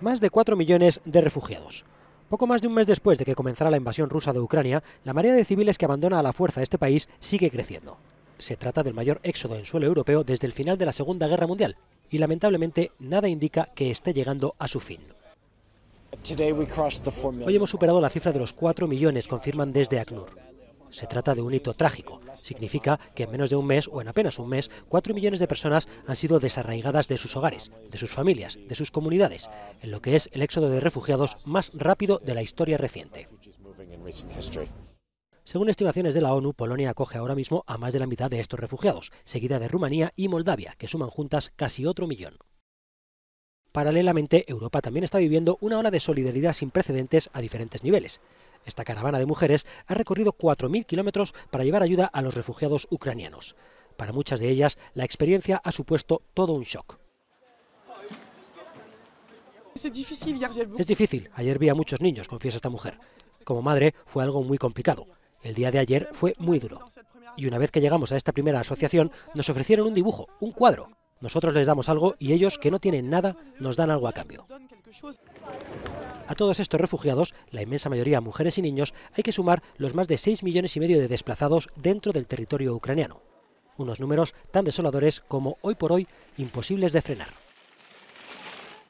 más de 4 millones de refugiados. Poco más de un mes después de que comenzara la invasión rusa de Ucrania, la marea de civiles que abandona a la fuerza este país sigue creciendo. Se trata del mayor éxodo en suelo europeo desde el final de la Segunda Guerra Mundial y lamentablemente nada indica que esté llegando a su fin. Hoy hemos superado la cifra de los 4 millones, confirman desde ACNUR. Se trata de un hito trágico. Significa que en menos de un mes o en apenas un mes, cuatro millones de personas han sido desarraigadas de sus hogares, de sus familias, de sus comunidades, en lo que es el éxodo de refugiados más rápido de la historia reciente. Según estimaciones de la ONU, Polonia acoge ahora mismo a más de la mitad de estos refugiados, seguida de Rumanía y Moldavia, que suman juntas casi otro millón. Paralelamente, Europa también está viviendo una ola de solidaridad sin precedentes a diferentes niveles. Esta caravana de mujeres ha recorrido 4.000 kilómetros para llevar ayuda a los refugiados ucranianos. Para muchas de ellas, la experiencia ha supuesto todo un shock. Es difícil. Ayer vi a muchos niños, confiesa esta mujer. Como madre fue algo muy complicado. El día de ayer fue muy duro. Y una vez que llegamos a esta primera asociación, nos ofrecieron un dibujo, un cuadro. Nosotros les damos algo y ellos, que no tienen nada, nos dan algo a cambio. A todos estos refugiados, la inmensa mayoría mujeres y niños, hay que sumar los más de 6 millones y medio de desplazados dentro del territorio ucraniano. Unos números tan desoladores como hoy por hoy imposibles de frenar.